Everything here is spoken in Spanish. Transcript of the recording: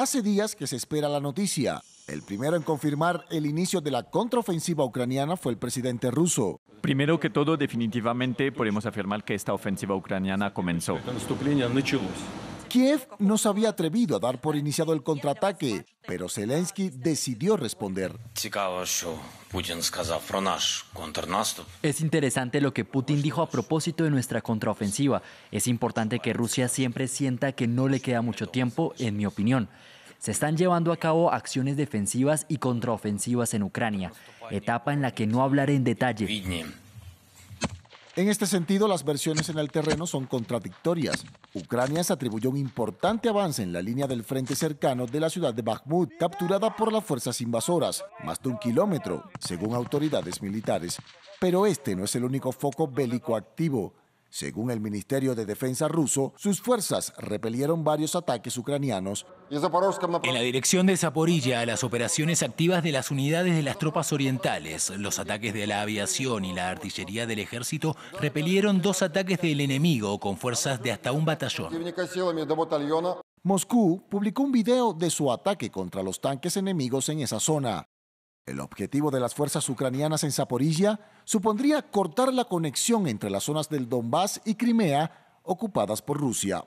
Hace días que se espera la noticia. El primero en confirmar el inicio de la contraofensiva ucraniana fue el presidente ruso. Primero que todo, definitivamente podemos afirmar que esta ofensiva ucraniana comenzó. Kiev no se había atrevido a dar por iniciado el contraataque, pero Zelensky decidió responder. Es interesante lo que Putin dijo a propósito de nuestra contraofensiva. Es importante que Rusia siempre sienta que no le queda mucho tiempo, en mi opinión. Se están llevando a cabo acciones defensivas y contraofensivas en Ucrania, etapa en la que no hablaré en detalle. En este sentido, las versiones en el terreno son contradictorias. Ucrania se atribuyó un importante avance en la línea del frente cercano de la ciudad de Bakhmut, capturada por las fuerzas invasoras, más de un kilómetro, según autoridades militares. Pero este no es el único foco bélico activo. Según el Ministerio de Defensa ruso, sus fuerzas repelieron varios ataques ucranianos. En la dirección de Zaporilla, las operaciones activas de las unidades de las tropas orientales, los ataques de la aviación y la artillería del ejército repelieron dos ataques del enemigo con fuerzas de hasta un batallón. Moscú publicó un video de su ataque contra los tanques enemigos en esa zona. El objetivo de las fuerzas ucranianas en Zaporizhia supondría cortar la conexión entre las zonas del Donbass y Crimea ocupadas por Rusia.